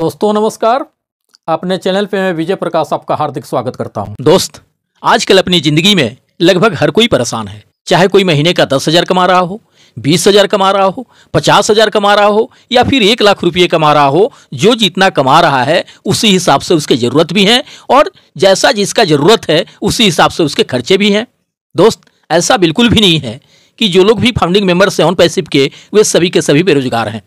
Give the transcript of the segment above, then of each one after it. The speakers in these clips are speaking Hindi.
दोस्तों नमस्कार अपने चैनल पे मैं विजय प्रकाश आपका हार्दिक स्वागत करता हूं। दोस्त आजकल अपनी जिंदगी में लगभग हर कोई परेशान है चाहे कोई महीने का दस हजार कमा रहा हो बीस हजार कमा रहा हो पचास हजार कमा रहा हो या फिर एक लाख रुपये कमा रहा हो जो जितना कमा रहा है उसी हिसाब से उसके ज़रूरत भी हैं और जैसा जिसका ज़रूरत है उसी हिसाब से उसके खर्चे भी हैं दोस्त ऐसा बिल्कुल भी नहीं है कि जो लोग भी फाउंडिंग मेंबर्स हैं ऑन पैसिव के वे सभी के सभी बेरोजगार हैं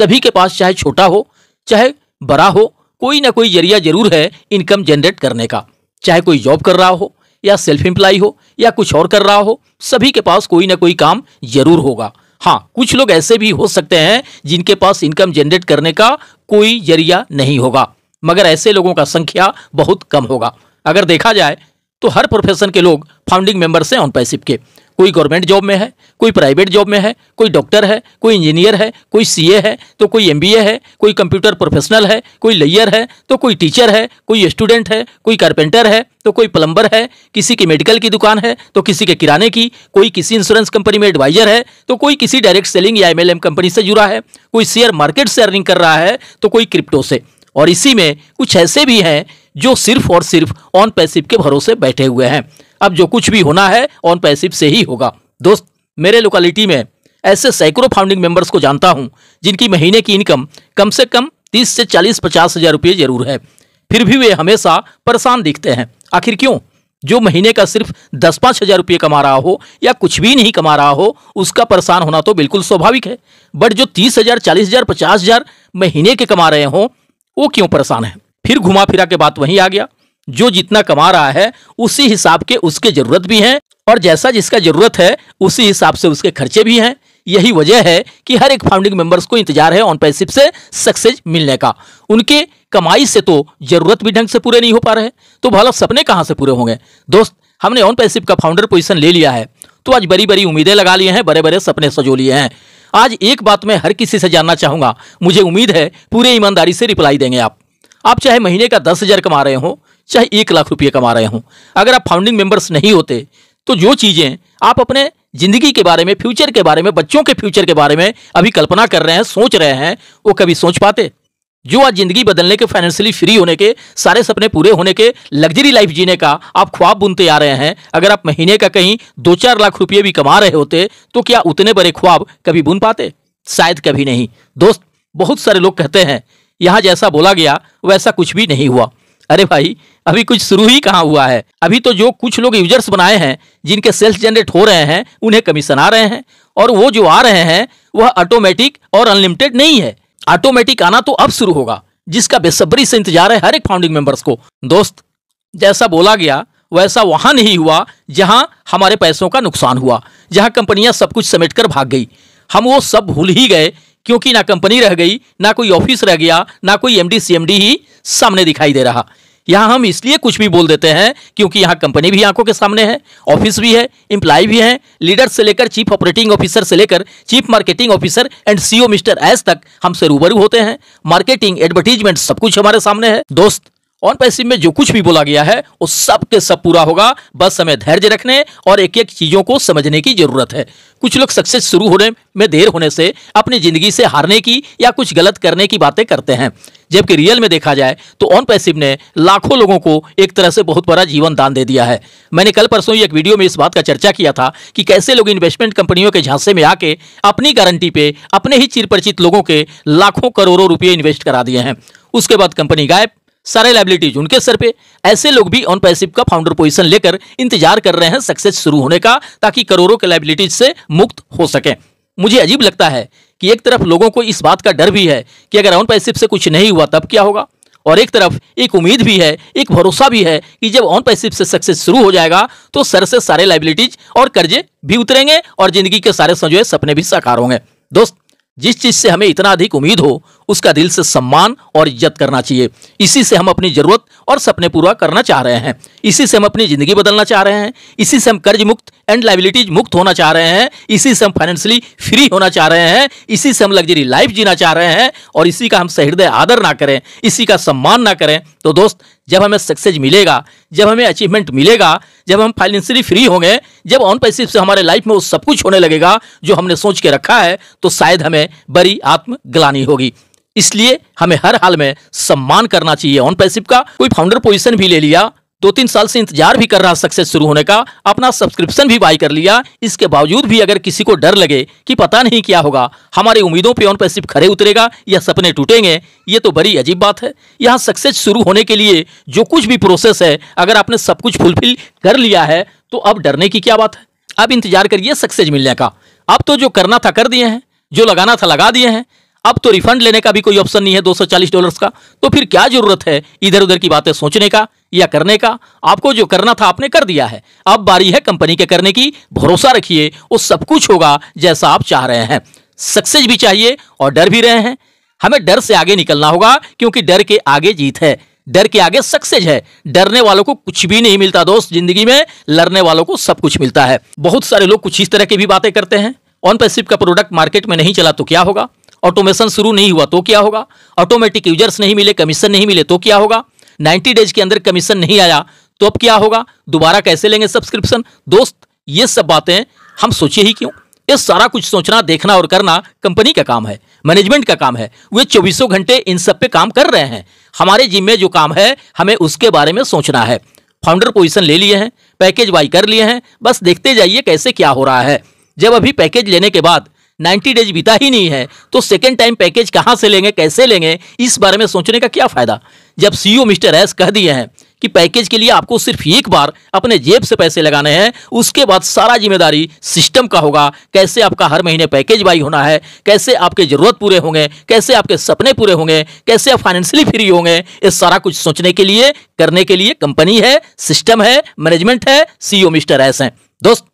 सभी के पास चाहे छोटा हो चाहे बड़ा हो कोई ना कोई जरिया जरूर है इनकम जनरेट करने का चाहे कोई जॉब कर रहा हो या सेल्फ एम्प्लाई हो या कुछ और कर रहा हो सभी के पास कोई ना कोई काम जरूर होगा हाँ कुछ लोग ऐसे भी हो सकते हैं जिनके पास इनकम जनरेट करने का कोई जरिया नहीं होगा मगर ऐसे लोगों का संख्या बहुत कम होगा अगर देखा जाए तो हर प्रोफेशन के लोग फाउंडिंग मेंबर्स हैं ऑन पैसिव के कोई गवर्नमेंट जॉब में है कोई प्राइवेट जॉब में है कोई डॉक्टर है कोई इंजीनियर है कोई सीए है तो कोई एमबीए है कोई कंप्यूटर प्रोफेशनल है कोई लेयर है तो कोई टीचर है कोई स्टूडेंट है कोई कारपेंटर है तो कोई प्लम्बर है किसी की मेडिकल की दुकान है तो किसी के किराने की कोई किसी इंश्योरेंस कंपनी में एडवाइजर है तो कोई किसी डायरेक्ट सेलिंग या एम कंपनी से जुड़ा है कोई शेयर मार्केट से अर्निंग कर रहा है तो कोई क्रिप्टो से और इसी में कुछ ऐसे भी हैं जो सिर्फ और सिर्फ ऑन पैसिव के भरोसे बैठे हुए हैं अब जो कुछ भी होना है ऑन पैसिव से ही होगा दोस्त मेरे लोकेलिटी में ऐसे सैकड़ों फाउंडिंग मेंबर्स को जानता हूं जिनकी महीने की इनकम कम से कम तीस से चालीस पचास हज़ार रुपये जरूर है फिर भी वे हमेशा परेशान दिखते हैं आखिर क्यों जो महीने का सिर्फ दस पाँच हज़ार रुपये कमा रहा हो या कुछ भी नहीं कमा रहा हो उसका परेशान होना तो बिल्कुल स्वाभाविक है बट जो तीस हज़ार चालीस हज़ार पचास हज़ार महीने के कमा रहे हों वो क्यों परेशान है फिर घुमा फिरा के बात वहीं आ गया जो जितना कमा रहा है उसी हिसाब के उसके जरूरत भी हैं और जैसा जिसका जरूरत है उसी हिसाब से उसके खर्चे भी हैं यही वजह है कि हर एक फाउंडिंग मेंबर्स को इंतजार है ऑन पैसिप से सक्सेस मिलने का उनके कमाई से तो जरूरत भी ढंग से पूरे नहीं हो पा रहे तो भला सपने कहाँ से पूरे होंगे दोस्त हमने ऑन पैसिप का फाउंडर पोजिशन ले लिया है तो आज बड़ी बड़ी उम्मीदें लगा लिए हैं बड़े बड़े सपने सजो लिए हैं आज एक बात मैं हर किसी से जानना चाहूंगा मुझे उम्मीद है पूरे ईमानदारी से रिप्लाई देंगे आप आप चाहे महीने का दस हजार कमा रहे हो चाहे एक लाख रुपये कमा रहे हों अगर आप फाउंडिंग मेंबर्स नहीं होते तो जो चीज़ें आप अपने जिंदगी के बारे में फ्यूचर के बारे में बच्चों के फ्यूचर के बारे में अभी कल्पना कर रहे हैं सोच रहे हैं वो कभी सोच पाते जो आज जिंदगी बदलने के फाइनेंशियली फ्री होने के सारे सपने पूरे होने के लग्जरी लाइफ जीने का आप ख्वाब बुनते आ रहे हैं अगर आप महीने का कहीं दो चार लाख रुपये भी कमा रहे होते तो क्या उतने बड़े ख्वाब कभी बुन पाते शायद कभी नहीं दोस्त बहुत सारे लोग कहते हैं यहाँ जैसा बोला गया वैसा कुछ भी नहीं हुआ अरे भाई अभी कुछ शुरू ही कहाँ हुआ है अभी तो जो कुछ लोग यूजर्स बनाए हैं जिनके सेल्स जनरेट हो रहे हैं उन्हें कमीशन आ रहे हैं और वो जो आ रहे हैं वह ऑटोमेटिक और अनलिमिटेड नहीं है ऑटोमेटिक आना तो अब शुरू होगा जिसका बेसब्री से इंतजार है हर एक फाउंडिंग मेंबर्स को दोस्त जैसा बोला गया वैसा वहां नहीं हुआ जहां हमारे पैसों का नुकसान हुआ जहां कंपनियां सब कुछ समेट कर भाग गई हम वो सब भूल ही गए क्योंकि ना कंपनी रह गई ना कोई ऑफिस रह गया ना कोई एमडी सीएमडी ही सामने दिखाई दे रहा यहाँ हम इसलिए कुछ भी बोल देते हैं क्योंकि यहाँ कंपनी भी आंखों के सामने है ऑफिस भी है इंप्लाई भी है लीडर से लेकर चीफ ऑपरेटिंग ऑफिसर से लेकर chief marketing officer and CEO mister S तक हमसे रूबरू होते हैं मार्केटिंग एडवर्टीजमेंट सब कुछ हमारे सामने है दोस्त ऑन पैसिव में जो कुछ भी बोला गया है वो सब के सब पूरा होगा बस हमें धैर्य रखने और एक एक चीज़ों को समझने की ज़रूरत है कुछ लोग सक्सेस शुरू होने में देर होने से अपनी ज़िंदगी से हारने की या कुछ गलत करने की बातें करते हैं जबकि रियल में देखा जाए तो ऑन पैसिव ने लाखों लोगों को एक तरह से बहुत बड़ा जीवन दान दे दिया है मैंने कल परसों एक वीडियो में इस बात का चर्चा किया था कि कैसे लोग इन्वेस्टमेंट कंपनियों के झांसे में आके अपनी गारंटी पे अपने ही चिरपरिचित लोगों के लाखों करोड़ों रुपये इन्वेस्ट करा दिए हैं उसके बाद कंपनी गायब सारे लाइबिलिटीज उनके सर पे ऐसे लोग भी ऑन पैसिव का फाउंडर पोजीशन लेकर इंतजार कर रहे हैं सक्सेस शुरू होने का ताकि करोड़ों के लाइबिलिटीज से मुक्त हो सके मुझे अजीब लगता है कि एक तरफ लोगों को इस बात का डर भी है कि अगर ऑन पैसिव से कुछ नहीं हुआ तब क्या होगा और एक तरफ एक उम्मीद भी है एक भरोसा भी है कि जब ऑन पैसिव से सक्सेस शुरू हो जाएगा तो सर से सारे लाइबिलिटीज और कर्जे भी उतरेंगे और जिंदगी के सारे जो सपने भी साकार होंगे दोस्त जिस चीज से हमें इतना अधिक उम्मीद हो उसका दिल से सम्मान और इज्जत करना चाहिए इसी से हम अपनी ज़रूरत और सपने पूरा करना चाह रहे हैं इसी से हम अपनी ज़िंदगी बदलना चाह रहे हैं इसी से हम कर्ज मुक्त एंड लाइबिलिटीज मुक्त होना चाह रहे हैं इसी से हम फाइनेंशियली फ्री होना चाह रहे हैं इसी से हम लग्जरी लाइफ जीना चाह रहे हैं और इसी का हम सहृदय आदर ना करें इसी का सम्मान ना करें तो दोस्त जब हमें सक्सेस मिलेगा जब हमें अचीवमेंट मिलेगा जब हम फाइनेंशियली फ्री होंगे जब ऑन पैसिव से हमारे लाइफ में वो सब कुछ होने लगेगा जो हमने सोच के रखा है तो शायद हमें बड़ी आत्मग्लानी होगी इसलिए हमें हर हाल में सम्मान करना चाहिए ऑन पैसिव का कोई फाउंडर पोजीशन भी ले लिया दो तीन साल से इंतजार भी कर रहा सक्सेस शुरू होने का अपना सब्सक्रिप्शन भी बाई कर लिया इसके बावजूद भी अगर किसी को डर लगे कि पता नहीं क्या होगा हमारे उम्मीदों पे ऑन पैसिव खड़े उतरेगा या सपने टूटेंगे ये तो बड़ी अजीब बात है यहाँ सक्सेस शुरू होने के लिए जो कुछ भी प्रोसेस है अगर आपने सब कुछ फुलफिल कर लिया है तो अब डरने की क्या बात है अब इंतजार करिए सक्सेस मिलने का अब तो जो करना था कर दिए हैं जो लगाना था लगा दिए हैं अब तो रिफंड लेने का भी कोई ऑप्शन नहीं है 240 डॉलर्स का तो फिर क्या जरूरत है इधर उधर की बातें सोचने का या करने का आपको जो करना था आपने कर दिया है अब बारी है कंपनी के करने की भरोसा रखिए वो सब कुछ होगा जैसा आप चाह रहे हैं सक्सेस भी चाहिए और डर भी रहे हैं हमें डर से आगे निकलना होगा क्योंकि डर के आगे जीत है डर के आगे सक्सेस है डरने वालों को कुछ भी नहीं मिलता दोस्त जिंदगी में लड़ने वालों को सब कुछ मिलता है बहुत सारे लोग कुछ इस तरह की भी बातें करते हैं ऑन पैसिव का प्रोडक्ट मार्केट में नहीं चला तो क्या होगा ऑटोमेशन शुरू नहीं हुआ तो क्या होगा ऑटोमेटिक यूजर्स नहीं मिले कमीशन नहीं मिले तो क्या होगा नाइन्टी डेज के अंदर कमीशन नहीं आया तो अब क्या होगा दोबारा कैसे लेंगे सब्सक्रिप्शन दोस्त ये सब बातें हम सोचे ही क्यों ये सारा कुछ सोचना देखना और करना कंपनी का काम है मैनेजमेंट का काम है वे चौबीसों घंटे इन सब पे काम कर रहे हैं हमारे जिम्मे जो काम है हमें उसके बारे में सोचना है फाउंडर पोजीशन ले लिए हैं पैकेज बाई कर लिए हैं बस देखते जाइए कैसे क्या हो रहा है जब अभी पैकेज लेने के बाद 90 डेज बीता ही नहीं है तो सेकेंड टाइम पैकेज कहाँ से लेंगे कैसे लेंगे इस बारे में सोचने का क्या फ़ायदा जब सीईओ e मिस्टर एस कह दिए हैं कि पैकेज के लिए आपको सिर्फ एक बार अपने जेब से पैसे लगाने हैं उसके बाद सारा जिम्मेदारी सिस्टम का होगा कैसे आपका हर महीने पैकेज बाई होना है कैसे आपके ज़रूरत पूरे होंगे कैसे आपके सपने पूरे होंगे कैसे आप फाइनेंशियली फ्री होंगे ये सारा कुछ सोचने के लिए करने के लिए कंपनी है सिस्टम है मैनेजमेंट है सी e मिस्टर एस हैं दोस्त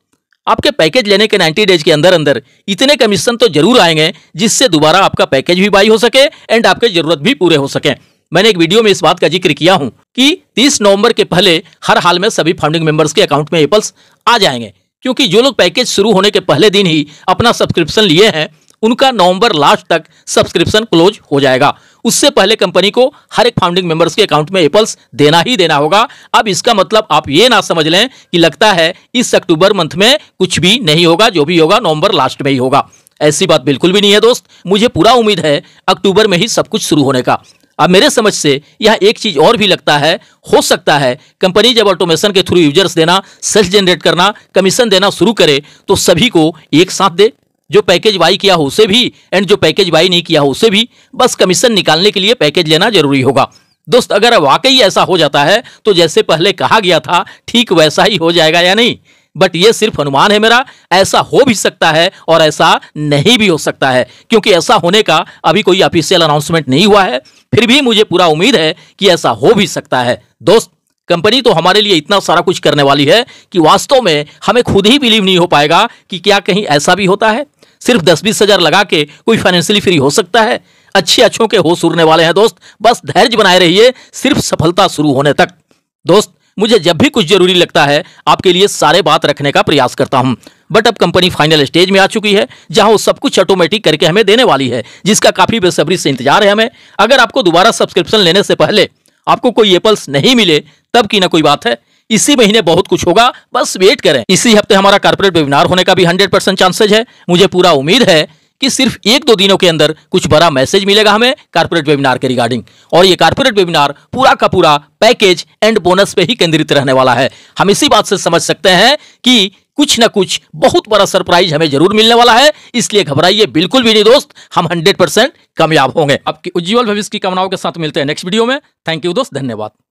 आपके पैकेज लेने के 90 डेज के अंदर अंदर इतने कमीशन तो जरूर आएंगे जिससे दोबारा आपका पैकेज भी बाई हो सके एंड आपके जरूरत भी पूरे हो सके मैंने एक वीडियो में इस बात का जिक्र किया हूं कि 30 नवंबर के पहले हर हाल में सभी फाउंडिंग मेंबर्स के अकाउंट में एपल्स आ जाएंगे क्योंकि जो लोग पैकेज शुरू होने के पहले दिन ही अपना सब्सक्रिप्शन लिए हैं उनका नवंबर लास्ट तक सब्सक्रिप्शन क्लोज हो जाएगा उससे पहले कंपनी को हर एक फाउंडिंग मेंबर्स के अकाउंट में एपल्स देना ही देना होगा अब इसका मतलब आप ये ना समझ लें कि लगता है इस अक्टूबर मंथ में कुछ भी नहीं होगा जो भी होगा नवंबर लास्ट में ही होगा ऐसी बात बिल्कुल भी नहीं है दोस्त मुझे पूरा उम्मीद है अक्टूबर में ही सब कुछ शुरू होने का अब मेरे समझ से यह एक चीज और भी लगता है हो सकता है कंपनी जब ऑटोमेशन के थ्रू यूजर्स देना सेल्स जनरेट करना कमीशन देना शुरू करे तो सभी को एक साथ दे जो पैकेज बाई किया हो उसे भी एंड जो पैकेज बाई नहीं किया हो उसे भी बस कमीशन निकालने के लिए पैकेज लेना जरूरी होगा दोस्त अगर वाकई ऐसा हो जाता है तो जैसे पहले कहा गया था ठीक वैसा ही हो जाएगा या नहीं बट ये सिर्फ अनुमान है मेरा ऐसा हो भी सकता है और ऐसा नहीं भी हो सकता है क्योंकि ऐसा होने का अभी कोई ऑफिशियल अनाउंसमेंट नहीं हुआ है फिर भी मुझे पूरा उम्मीद है कि ऐसा हो भी सकता है दोस्त कंपनी तो हमारे लिए इतना सारा कुछ करने वाली है कि वास्तव में हमें खुद ही बिलीव नहीं हो पाएगा कि क्या कहीं ऐसा भी होता है सिर्फ दस बीस हजार लगा के कोई फाइनेंशियली फ्री हो सकता है अच्छे अच्छों के हो सुरने वाले हैं दोस्त बस धैर्य बनाए रहिए सिर्फ सफलता शुरू होने तक दोस्त मुझे जब भी कुछ जरूरी लगता है आपके लिए सारे बात रखने का प्रयास करता हूं बट अब कंपनी फाइनल स्टेज में आ चुकी है जहां वो सब कुछ ऑटोमेटिक करके हमें देने वाली है जिसका काफी बेसब्री से इंतजार है हमें अगर आपको दोबारा सब्सक्रिप्शन लेने से पहले आपको कोई एपल्स नहीं मिले तब की ना कोई बात है इसी महीने बहुत कुछ होगा बस वेट करें इसी हफ्ते हमारा कारपोरेट वेबिनार होने का भी हंड्रेड परसेंट चांसेज है मुझे पूरा उम्मीद है कि सिर्फ एक दो दिनों के अंदर कुछ बड़ा मैसेज मिलेगा हमें कारपोरेट वेबिनार के रिगार्डिंग और ये कारपोरेट वेबिनार पूरा का पूरा पैकेज एंड बोनस पे ही केंद्रित रहने वाला है हम इसी बात से समझ सकते हैं कि कुछ ना कुछ बहुत बड़ा सरप्राइज हमें जरूर मिलने वाला है इसलिए घबराइए बिल्कुल भी नहीं दोस्त हम हंड्रेड परसेंट कामयाब होंगे आपके उज्जवल भविष्य की कामनाओं के साथ मिलते हैं नेक्स्ट वीडियो में थैंक यू दोस्त धन्यवाद